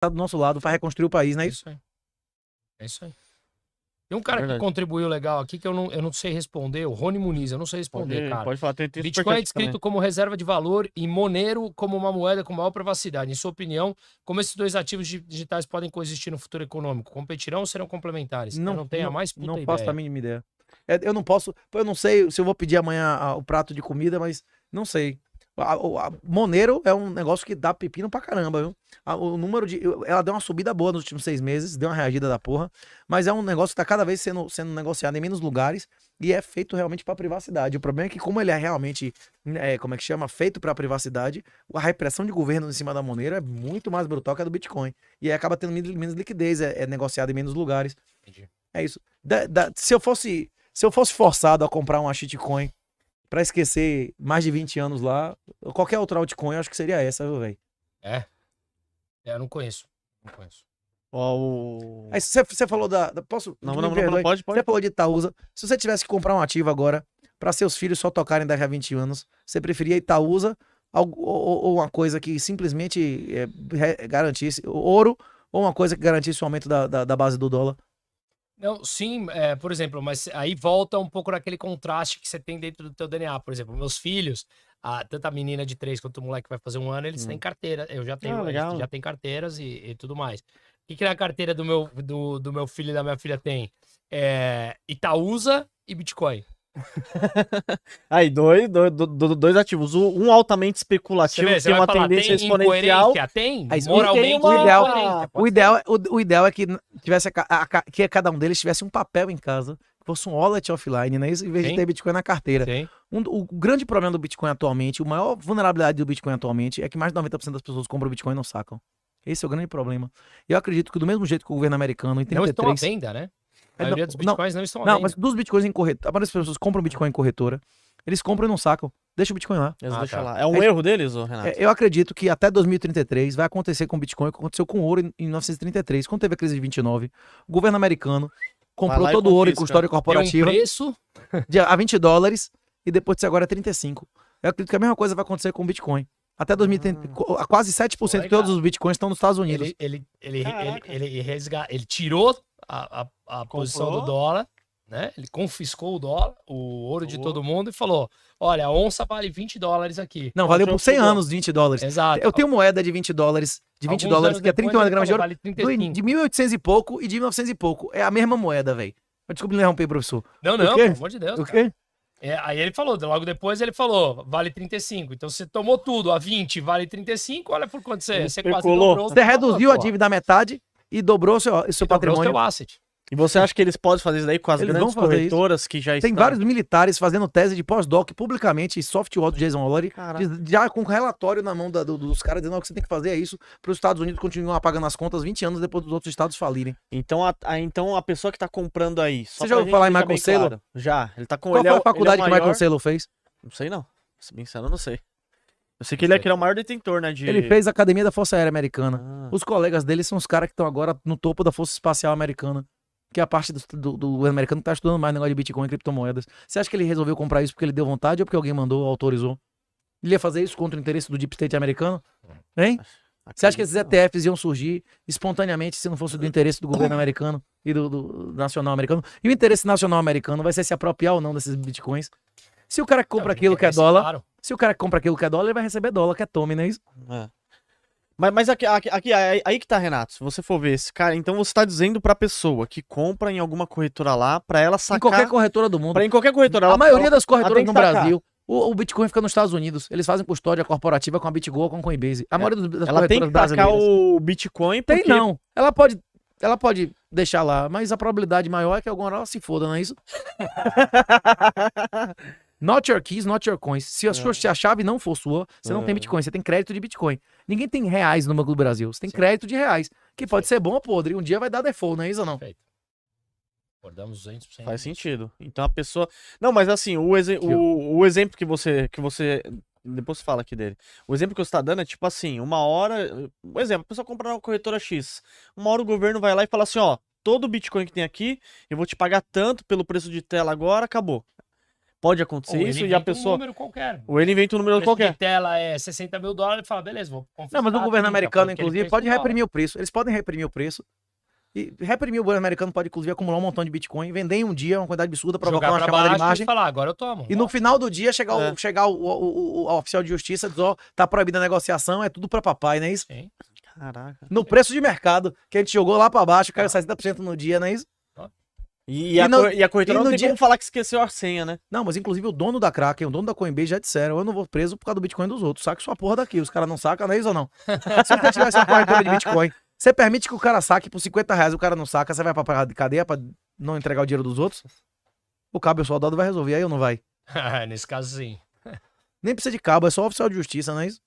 tá do nosso lado, vai reconstruir o país, não é isso? É isso aí. É isso aí. Tem um cara é que contribuiu legal aqui que eu não, eu não sei responder, o Rony Muniz, eu não sei responder, pode, cara. Pode falar, tem, tem Bitcoin é descrito também. como reserva de valor e Monero como uma moeda com maior privacidade. Em sua opinião, como esses dois ativos digitais podem coexistir no futuro econômico? Competirão ou serão complementares? Não, eu não tenho não, a mais puta Não ideia. posso a mínima ideia. É, eu não posso, eu não sei se eu vou pedir amanhã ah, o prato de comida, mas não sei. A, a, Monero é um negócio que dá pepino pra caramba, viu? A, o número de. Ela deu uma subida boa nos últimos seis meses, deu uma reagida da porra, mas é um negócio que tá cada vez sendo, sendo negociado em menos lugares e é feito realmente pra privacidade. O problema é que, como ele é realmente, é, como é que chama? Feito pra privacidade, a repressão de governo em cima da Monero é muito mais brutal que a do Bitcoin. E aí acaba tendo menos liquidez, é, é negociado em menos lugares. Entendi. É isso. Da, da, se eu fosse. Se eu fosse forçado a comprar uma shitcoin para esquecer mais de 20 anos lá, qualquer outra altcoin, eu acho que seria essa, viu, velho? É. é. Eu não conheço. Não conheço. o... você falou da, da. posso? Não, não, não, não, pode, pode. Você falou de Itaúsa. Se você tivesse que comprar um ativo agora, para seus filhos só tocarem daqui a 20 anos, você preferia Itaúsa ou, ou, ou uma coisa que simplesmente é, garantisse ouro ou uma coisa que garantisse o aumento da, da, da base do dólar? Não, sim, é, por exemplo, mas aí volta um pouco naquele contraste que você tem dentro do teu DNA. Por exemplo, meus filhos, a, tanto a menina de três quanto o moleque vai fazer um ano, eles hum. têm carteira. Eu já tenho, ah, já tem carteiras e, e, tudo mais. O que, que na carteira do meu, do, do meu filho e da minha filha tem? É, Itaúsa e Bitcoin. Aí, dois, dois, dois ativos. Um altamente especulativo, vê, que uma falar, tendência tem exponencial. Tem? mas ah, moralmente, uma... o, ideal, o, ideal é, o, o, ideal é que, tivesse a, a, que cada um deles tivesse um papel em casa, que fosse um wallet offline, né? Isso, em vez Sim. de ter Bitcoin na carteira. Um, o grande problema do Bitcoin atualmente, a maior vulnerabilidade do Bitcoin atualmente, é que mais de 90% das pessoas compram Bitcoin e não sacam. Esse é o grande problema. Eu acredito que do mesmo jeito que o governo americano em 33... Não estão à venda, né? A é, maioria não, dos bitcoins não, não estão Não, mas dos bitcoins em corretora. A maioria das pessoas compram bitcoin em corretora. Eles compram e não sacam. Deixa o bitcoin lá. Eles ah, deixam tá. lá. É um é, erro deles, ô, Renato? É, eu acredito que até 2033 vai acontecer com o bitcoin o que aconteceu com ouro em, em 1933. Quando teve a crise de 29, o governo americano comprou todo o ouro em custódia corporativa. É um preço? De, a 20 dólares e depois disso agora é 35. Eu acredito que a mesma coisa vai acontecer com o bitcoin. Até 2030, hum. Ah. quase 7% de todos os bitcoins estão nos Estados Unidos. Ele, ele, ele, ele, ele, ele, ele tirou a, a, a posição do dólar, né? Ele confiscou o dólar, o ouro oh. de todo mundo e falou: Olha, a onça vale 20 dólares aqui. Não, valeu por 100 anos 20 dólares. Exato. Eu tenho moeda de 20 dólares, de 20 Alguns dólares, que é 31 gramas de então, ouro. Vale 35. de 1800 e pouco e de 1900 e pouco. É a mesma moeda, velho. Desculpa não interromper, professor. Não, não, pelo amor de Deus. O quê? É, aí ele falou, logo depois ele falou, vale 35. Então você tomou tudo, a 20 vale 35, olha por quanto você, você quase dobrou. Você reduziu a dívida à metade, e dobrou seu, seu e patrimônio. Dobrou seu asset. E você acha que eles podem fazer isso daí com as eles grandes corretoras isso. que já Tem estão... Tem vários militares fazendo tese de pós-doc publicamente em software do Jason Lowry, já com relatório na mão da, do, dos caras dizendo que você tem que fazer é isso para os Estados Unidos continuarem pagando as contas 20 anos depois dos outros estados falirem. Então a, a então a pessoa que está comprando aí... você já ouviu falar em Michael Saylor? Claro. Já. Ele tá com... Qual ele foi é, a é faculdade é maior... que Michael Saylor fez? Não sei não. Se bem sincero, eu não sei. Eu sei que ele é, que ele é o maior detentor, né? De... Ele fez a Academia da Força Aérea Americana. Ah. Os colegas dele são os caras que estão agora no topo da Força Espacial Americana. Que é a parte do, do, do americano que tá estudando mais negócio de Bitcoin e criptomoedas. Você acha que ele resolveu comprar isso porque ele deu vontade ou porque alguém mandou, autorizou? Ele ia fazer isso contra o interesse do Deep State americano? Hein? Você acha que esses ETFs iam surgir espontaneamente se não fosse do interesse do governo americano e do, do nacional americano? E o interesse nacional americano vai ser se apropriar ou não desses bitcoins? Se o cara que compra aquilo que é dólar, claro. Se o cara compra aquilo que é dólar, ele vai receber dólar, que é tome, não é isso? É. Mas, mas aqui, aqui, aqui, aí que tá, Renato. Se você for ver esse cara, então você tá dizendo pra pessoa que compra em alguma corretora lá, pra ela sacar. Em qualquer corretora do mundo. Pra, em qualquer corretora. A maioria das corretoras no Brasil. O, o, Bitcoin fica nos Estados Unidos. Eles fazem custódia corporativa com a Bitgo ou com a Coinbase. A é. maioria das ela corretoras tem que sacar o Bitcoin porque... Tem não. Ela pode, ela pode deixar lá, mas a probabilidade maior é que alguma hora ela se foda, não é isso? Not your keys, not your coins. Se a, sua, é. se a chave não for sua, você não tem é. Bitcoin, você tem crédito de Bitcoin. Ninguém tem reais no Banco do Brasil, você tem Sim. crédito de reais, que pode ser bom ou podre. Um dia vai dar default, não é isso ou não? Perfeito. Acordamos 200%. Faz sentido. Então a pessoa. Não, mas assim, o, exe... o, o exemplo que você, que você depois você fala aqui dele. O exemplo que você está dando é tipo assim: uma hora. Um exemplo, a pessoa comprar uma corretora X. Uma hora o governo vai lá e fala assim: ó, todo o Bitcoin que tem aqui, eu vou te pagar tanto pelo preço de tela agora, acabou. Pode acontecer ou isso e a pessoa. Um número qualquer. Ou ele inventa um número qualquer. Se tela é 60 mil dólares, ele fala, beleza, vou Não, mas o governo americano, inclusive, pode reprimir o preço. Eles podem reprimir o preço. E reprimir o governo americano pode, inclusive, acumular um montão de Bitcoin, vender em um dia uma quantidade absurda, provocar Jogar uma chamada de margem. E falar, agora eu tomo. E no final do dia, chegar, é. o, chegar o, o, o, o, oficial de justiça ó, tá proibida a negociação, é tudo pra papai, não é isso? Sim. Caraca. No preço de mercado, que a gente jogou lá pra baixo, caiu 60% tá. no dia, não é isso? E, e, a, não, e a corretora e não tem dia... como falar que esqueceu a senha, né? Não, mas inclusive o dono da Kraken, o dono da Coinbase já disseram, eu não vou preso por causa do Bitcoin dos outros, saca sua porra daqui, os caras não sacam, não é isso ou não? Se você tiver essa corretora de Bitcoin, você permite que o cara saque por 50 reais, o cara não saca, você vai pra cadeia pra não entregar o dinheiro dos outros? O cabo e é o soldado vai resolver, aí ou não vai? Ah, nesse caso sim. Nem precisa de cabo, é só oficial de justiça, não é isso?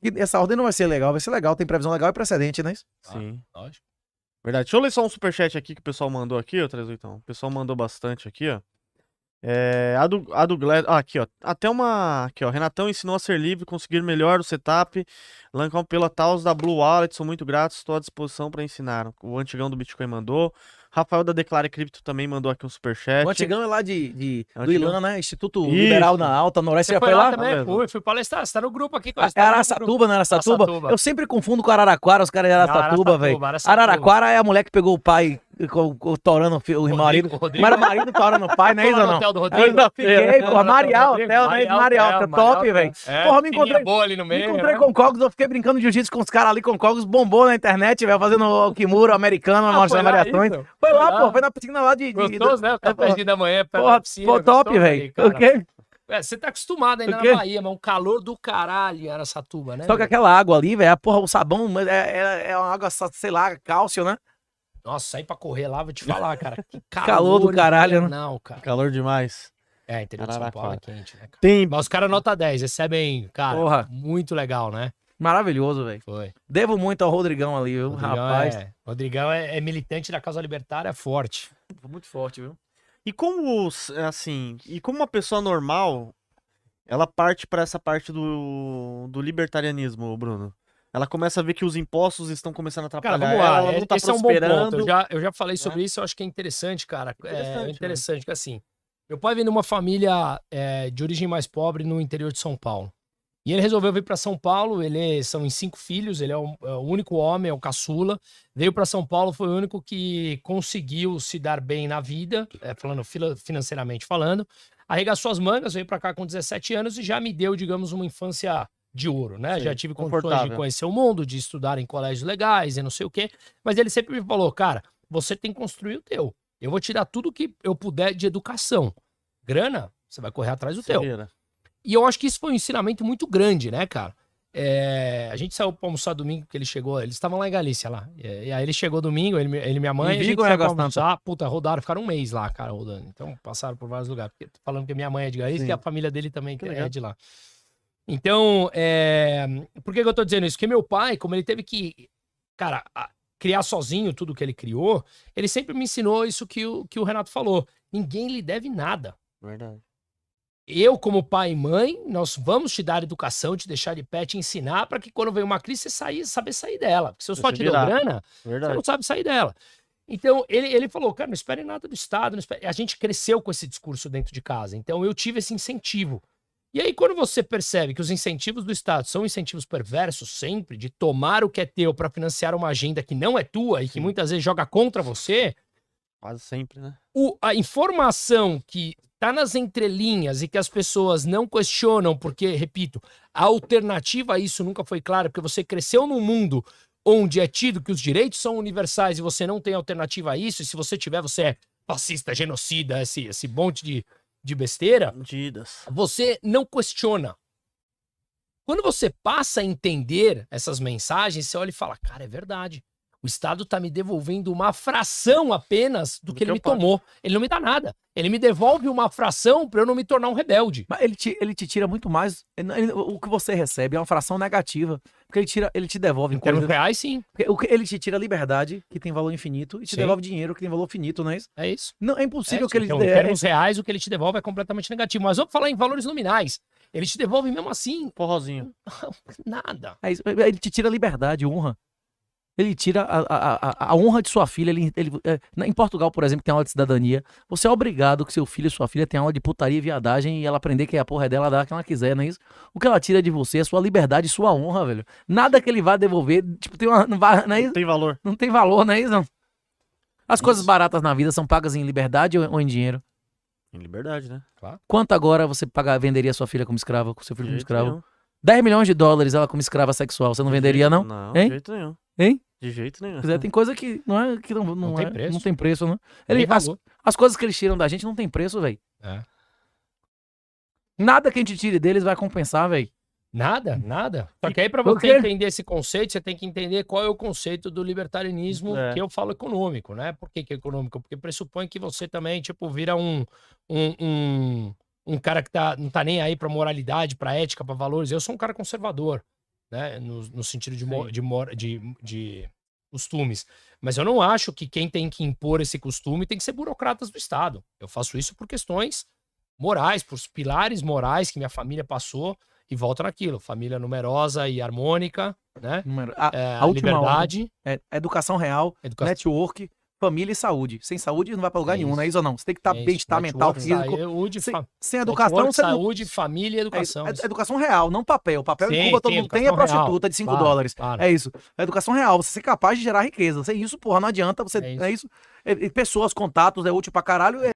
E essa ordem não vai ser legal, vai ser legal, tem previsão legal e precedente, não é isso? Sim, lógico. Verdade. Deixa eu ler só um superchat aqui que o pessoal mandou aqui, ô então. O pessoal mandou bastante aqui, ó. É, a do, a do Gled... Ah, aqui, ó. Até uma... Aqui, ó. Renatão ensinou a ser livre, conseguir melhor o setup, Lancão pela Taos da Blue Wallet, sou muito grato, estou à disposição para ensinar. O antigão do Bitcoin mandou. Rafael da Declare Cripto também mandou aqui um superchat. O antigão é lá de, de é do Ilan, né? Instituto Isso. Liberal na Alta, Noroeste. Você, você foi lá, lá também? Tá fui, fui palestrar. Você tá no grupo aqui. com ah, tá Araçatuba, não né? Araçatuba. Araçatuba? Eu sempre confundo com Araraquara, os caras de Araçatuba, velho. Araraquara é a mulher que pegou o pai torando o Rodrigo, marido. Rodrigo. Mas era marido torando o pai, né, Isa? Não. Hotel do Rodrigo. ainda fiquei, é. porra. Marial, hotel, né? Marial, é, top, velho. Porra, me é, encontrei. Boa ali no meio. Me encontrei né? com o Cogos, eu fiquei brincando de jiu-jitsu com os caras ali com cogos, bombou na internet, velho, fazendo o Kimura americano, ah, mostrando variações. Foi, foi lá, pô, foi na piscina lá de. de Gostoso, né? Tá perdido da manhã, porra, piscina. Pô, top, velho. O quê? É, você tá acostumado ainda na Bahia, mas um calor do caralho essa tuba né? Só que aquela água ali, velho, porra, o sabão é, é, é uma água, sei lá, cálcio, né? Nossa, sair pra correr lá, vou te falar, cara. Que calor, calor do caralho, né? Não, cara. Calor demais. É, interior de São Paulo é quente, né, cara? Tem... Mas os caras nota 10, recebem, cara, Porra. muito legal, né? Maravilhoso, velho. Foi. Devo muito ao Rodrigão ali, viu? Rodrigão Rapaz. É... Rodrigão é, é, militante da causa libertária forte. Muito forte, viu? E como, assim, e como uma pessoa normal, ela parte para essa parte do, do libertarianismo, Bruno? Ela começa a ver que os impostos estão começando a atrapalhar. Cara, vamos lá, ela, é, ela não tá esse prosperando. é um bom ponto. Eu já, eu já falei né? sobre é. isso, eu acho que é interessante, cara. É interessante, é interessante né? que assim, meu pai vem de uma família é, de origem mais pobre no interior de São Paulo. E ele resolveu vir para São Paulo. Ele é, são em cinco filhos. Ele é, é o, único homem, é o caçula. Veio para São Paulo, foi o único que conseguiu se dar bem na vida, é, falando financeiramente falando. Arregaçou as mangas, veio para cá com 17 anos e já me deu, digamos, uma infância de ouro, né? Sim, já tive condições de conhecer o mundo, de estudar em colégios legais e não sei o quê. Mas ele sempre me falou, cara, você tem que construir o teu. Eu vou te dar tudo que eu puder de educação. Grana, você vai correr atrás do Sim, teu. Né? E eu acho que isso foi um ensinamento muito grande, né, cara? É, a gente saiu pra almoçar domingo, porque ele chegou, eles estavam lá em Galícia lá. E, aí ele chegou domingo, ele, e minha mãe, e a gente saiu pra almoçar. Ah, puta, rodaram, ficaram um mês lá, cara, rodando. Então passaram por vários lugares. Porque, falando que minha mãe é de Galícia e a família dele também que é de lá. Então, é... por que, que eu tô dizendo isso? Porque meu pai, como ele teve que, cara, criar sozinho tudo que ele criou, ele sempre me ensinou isso que o, que o Renato falou. Ninguém lhe deve nada. Verdade eu, como pai e mãe, nós vamos te dar educação, te deixar de pé, te ensinar para que quando vem uma crise você sair, saber sair dela. Porque se eu só te deu grana, Verdade. você não sabe sair dela. Então, ele, ele falou, cara, não espere nada do Estado. Espere... A gente cresceu com esse discurso dentro de casa. Então, eu tive esse incentivo. E aí, quando você percebe que os incentivos do Estado são incentivos perversos sempre, de tomar o que é teu para financiar uma agenda que não é tua e que Sim. muitas vezes joga contra você. Quase sempre, né? O, a informação que está nas entrelinhas e que as pessoas não questionam, porque, repito, a alternativa a isso nunca foi clara, porque você cresceu num mundo onde é tido que os direitos são universais e você não tem alternativa a isso, e se você tiver, você é fascista, genocida, esse, esse monte de, de besteira. Você não questiona. Quando você passa a entender essas mensagens, você olha e fala: cara, é verdade. O Estado está me devolvendo uma fração apenas do, do que, que ele me pago. tomou. Ele não me dá nada. Ele me devolve uma fração para eu não me tornar um rebelde. Mas ele te, ele te tira muito mais. Ele, ele, o que você recebe é uma fração negativa. Porque ele, tira, ele te devolve. Em coisa, reais, sim. Ele te tira liberdade, que tem valor infinito, e te sim. devolve dinheiro, que tem valor finito, não é isso? É isso. Não, é impossível é que ele. Então, em é, termos reais, o que ele te devolve é completamente negativo. Mas vamos falar em valores nominais. Ele te devolve mesmo assim. Porrozinho. Nada. É isso. ele te tira liberdade, honra ele tira a, a, a, honra de sua filha. Ele, ele, é, em Portugal, por exemplo, tem aula de cidadania. Você é obrigado que seu filho e sua filha tenham aula de putaria e viadagem e ela aprender que é a porra é dela, dar o que ela quiser, não é isso? O que ela tira de você é sua liberdade e sua honra, velho. Nada que ele vá devolver, tipo, tem uma, não, vai, não, é não tem valor. Não tem valor, não é isso? Não? As isso. coisas baratas na vida são pagas em liberdade ou, ou em dinheiro? Em liberdade, né? Claro. Quanto agora você pagar, venderia sua filha como escrava, seu filho como escravo? Nenhum. 10 milhões de dólares ela como escrava sexual, você não de venderia, jeito, não? Não, hein? jeito nenhum. Hein? De jeito nenhum. Dizer, tem coisa que não é que não, não, não, tem, é, preço. não tem preço. Né? Ele, as, as, coisas que eles tiram da gente não tem preço, velho. É. Nada que a gente tire deles vai compensar, velho. Nada, nada. Só que aí para você entender esse conceito, você tem que entender qual é o conceito do libertarianismo é. que eu falo econômico, né? Por que, que é econômico? Porque pressupõe que você também, tipo, vira um, um, um, um cara que tá, não tá nem aí pra moralidade, pra ética, pra valores. Eu sou um cara conservador né? No, no sentido de, de, mor, de, de costumes. Mas eu não acho que quem tem que impor esse costume tem que ser burocratas do Estado. Eu faço isso por questões morais, por pilares morais que minha família passou e volta naquilo. Família numerosa e harmônica, né? Número... A, é, a liberdade. É, educação real, educação. network família e saúde. Sem saúde não vai para lugar é nenhum, não é isso ou não? Você tem que estar tá é bem-estar tá mental, físico. Saúde, sem, sem educação. Network, você saúde, não... família e é educação. É, é, educação real, não papel. Papel em Cuba todo mundo tem é prostituta de 5 dólares. Para. É isso. É educação real, você ser capaz de gerar riqueza. Sem isso, porra, não adianta. Você, é isso. É isso. É, pessoas, contatos, é útil pra caralho.